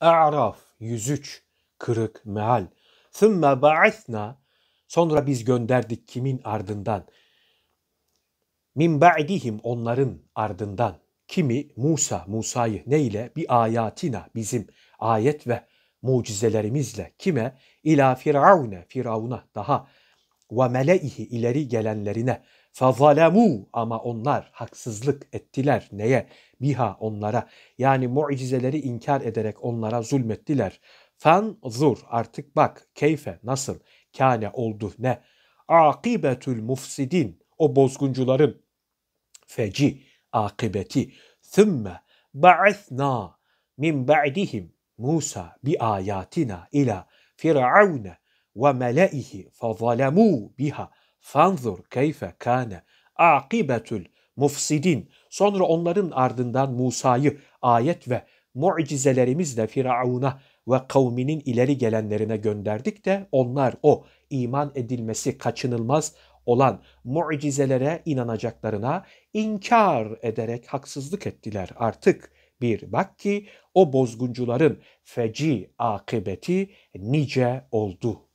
A'raf 103 kırık meal. Thumma ba'athna sonra biz gönderdik kimin ardından? Min ba'dihim onların ardından. Kimi Musa, Musa'yı neyle? Bir ayatina bizim ayet ve mucizelerimizle kime? İla firavune, firavuna daha ve meleihi ileri gelenlerine fazalemu ama onlar haksızlık ettiler neye biha onlara yani mucizeleri inkar ederek onlara zulmettiler fanzur artık bak keyfe nasıl kâne oldu ne akibetül mufsidin o bozguncuların feci akibeti thumma ba'athna min ba'dihim Musa bi ayatina ila firavne وَمَلَئِهِ فَظَلَمُوا biha. فَانْظُرْ كَيْفَ كَانَ عَقِبَةُ mufsidin. Sonra onların ardından Musa'yı ayet ve mucizelerimizle Firavun'a ve kavminin ileri gelenlerine gönderdik de onlar o iman edilmesi kaçınılmaz olan mucizelere inanacaklarına inkar ederek haksızlık ettiler. Artık bir bak ki o bozguncuların feci akıbeti nice oldu.